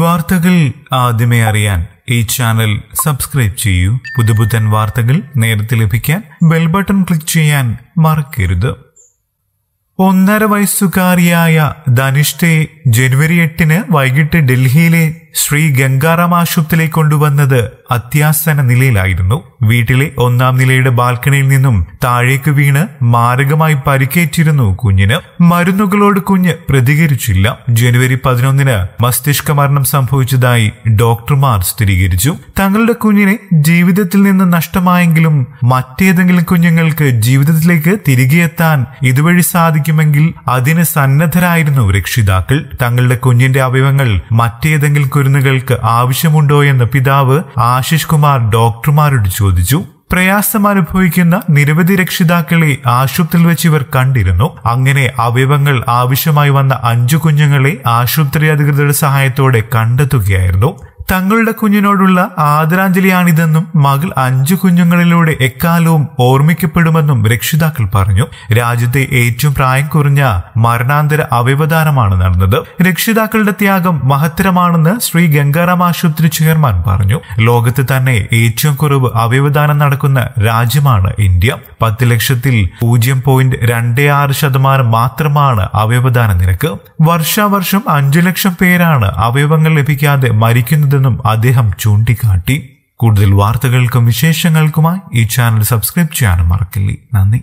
വാർത്തകൾ ആദ്യമേ അറിയാൻ ഈ ചാനൽ സബ്സ്ക്രൈബ് ചെയ്യൂ പുതുപുത്തൻ വാർത്തകൾ നേരത്തെ ലഭിക്കാൻ ബെൽ ബട്ടൺ ക്ലിക്ക് ചെയ്യാൻ മറക്കരുത് ഒന്നര വയസ്സുകാരിയായ ധനിഷ്ഠയെ ജനുവരി എട്ടിന് വൈകിട്ട് ഡൽഹിയിലെ ശ്രീ ഗംഗാറാം ആശുപത്രിയിൽ കൊണ്ടുവന്നത് അത്യാസന നിലയിലായിരുന്നു വീട്ടിലെ ഒന്നാം നിലയുടെ ബാൽക്കണിയിൽ നിന്നും താഴേക്ക് വീണ് മാരകമായി പരിക്കേറ്റിരുന്നു കുഞ്ഞിന് മരുന്നുകളോട് കുഞ്ഞ് പ്രതികരിച്ചില്ല ജനുവരി പതിനൊന്നിന് മസ്തിഷ്ക മരണം സംഭവിച്ചതായി ഡോക്ടർമാർ സ്ഥിരീകരിച്ചു തങ്ങളുടെ കുഞ്ഞിനെ ജീവിതത്തിൽ നിന്ന് നഷ്ടമായെങ്കിലും മറ്റേതെങ്കിലും കുഞ്ഞുങ്ങൾക്ക് ജീവിതത്തിലേക്ക് തിരികെ എത്താൻ ഇതുവഴി സാധിക്കുമെങ്കിൽ അതിന് സന്നദ്ധരായിരുന്നു രക്ഷിതാക്കൾ തങ്ങളുടെ കുഞ്ഞിന്റെ അവയവങ്ങൾ മറ്റേതെങ്കിലും മണിക്കുരുന്നുകൾക്ക് ആവശ്യമുണ്ടോ എന്ന് പിതാവ് ആശിഷ് കുമാർ ഡോക്ടർമാരോട് ചോദിച്ചു പ്രയാസം അനുഭവിക്കുന്ന നിരവധി രക്ഷിതാക്കളെ ആശുപത്രിയിൽ വെച്ച് ഇവർ കണ്ടിരുന്നു അങ്ങനെ അവയവങ്ങൾ ആവശ്യമായി വന്ന അഞ്ചു കുഞ്ഞുങ്ങളെ ആശുപത്രി അധികൃതരുടെ സഹായത്തോടെ കണ്ടെത്തുകയായിരുന്നു തങ്ങളുടെ കുഞ്ഞിനോടുള്ള ആദരാഞ്ജലിയാണിതെന്നും മകൾ അഞ്ചു കുഞ്ഞുങ്ങളിലൂടെ എക്കാലവും ഓർമ്മിക്കപ്പെടുമെന്നും രക്ഷിതാക്കൾ പറഞ്ഞു രാജ്യത്തെ ഏറ്റവും പ്രായം കുറഞ്ഞ മരണാന്തര അവയവദാനമാണ് നടന്നത് രക്ഷിതാക്കളുടെ ത്യാഗം മഹത്തരമാണെന്ന് ശ്രീ ഗംഗാറാം ആശുപത്രി ചെയർമാൻ പറഞ്ഞു ലോകത്ത് തന്നെ ഏറ്റവും കുറവ് അവയവദാനം നടക്കുന്ന രാജ്യമാണ് ഇന്ത്യ പത്ത് ലക്ഷത്തിൽ പൂജ്യം പോയിന്റ് രണ്ട് ആറ് ശതമാനം മാത്രമാണ് അവയവദാന നിരക്ക് വർഷാവർഷം അഞ്ചു ലക്ഷം പേരാണ് അവയവങ്ങൾ ലഭിക്കാതെ മരിക്കുന്നത് ഉണ്ടെന്നും അദ്ദേഹം ചൂണ്ടിക്കാട്ടി കൂടുതൽ വാർത്തകൾക്കും വിശേഷങ്ങൾക്കുമായി ഈ ചാനൽ സബ്സ്ക്രൈബ് ചെയ്യാനും മറക്കില്ലേ നന്ദി